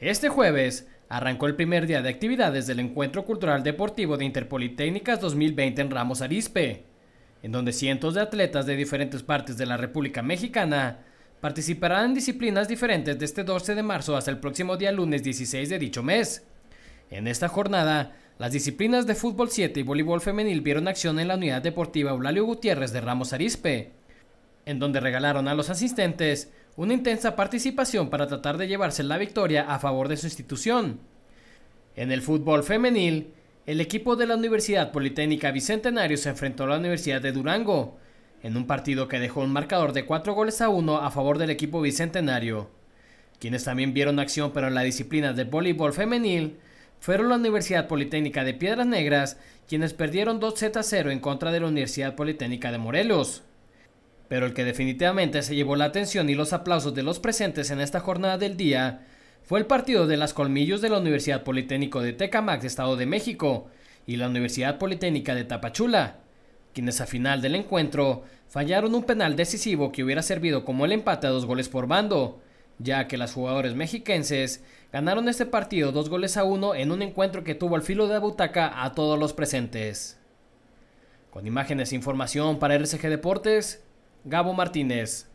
Este jueves arrancó el primer día de actividades del Encuentro Cultural Deportivo de Interpolitécnicas 2020 en Ramos Arispe, en donde cientos de atletas de diferentes partes de la República Mexicana participarán en disciplinas diferentes desde 12 este de marzo hasta el próximo día lunes 16 de dicho mes. En esta jornada, las disciplinas de fútbol 7 y voleibol femenil vieron acción en la unidad deportiva Eulalio Gutiérrez de Ramos Arispe, en donde regalaron a los asistentes una intensa participación para tratar de llevarse la victoria a favor de su institución. En el fútbol femenil, el equipo de la Universidad Politécnica Bicentenario se enfrentó a la Universidad de Durango, en un partido que dejó un marcador de 4 goles a 1 a favor del equipo bicentenario. Quienes también vieron acción pero en la disciplina de voleibol femenil fueron la Universidad Politécnica de Piedras Negras, quienes perdieron 2 0 en contra de la Universidad Politécnica de Morelos. Pero el que definitivamente se llevó la atención y los aplausos de los presentes en esta jornada del día fue el partido de las colmillos de la Universidad Politécnico de Tecamac, Estado de México, y la Universidad Politécnica de Tapachula, quienes a final del encuentro fallaron un penal decisivo que hubiera servido como el empate a dos goles por bando, ya que las jugadores mexiquenses ganaron este partido dos goles a uno en un encuentro que tuvo al filo de la butaca a todos los presentes. Con imágenes e información para RCG Deportes, Gabo Martínez.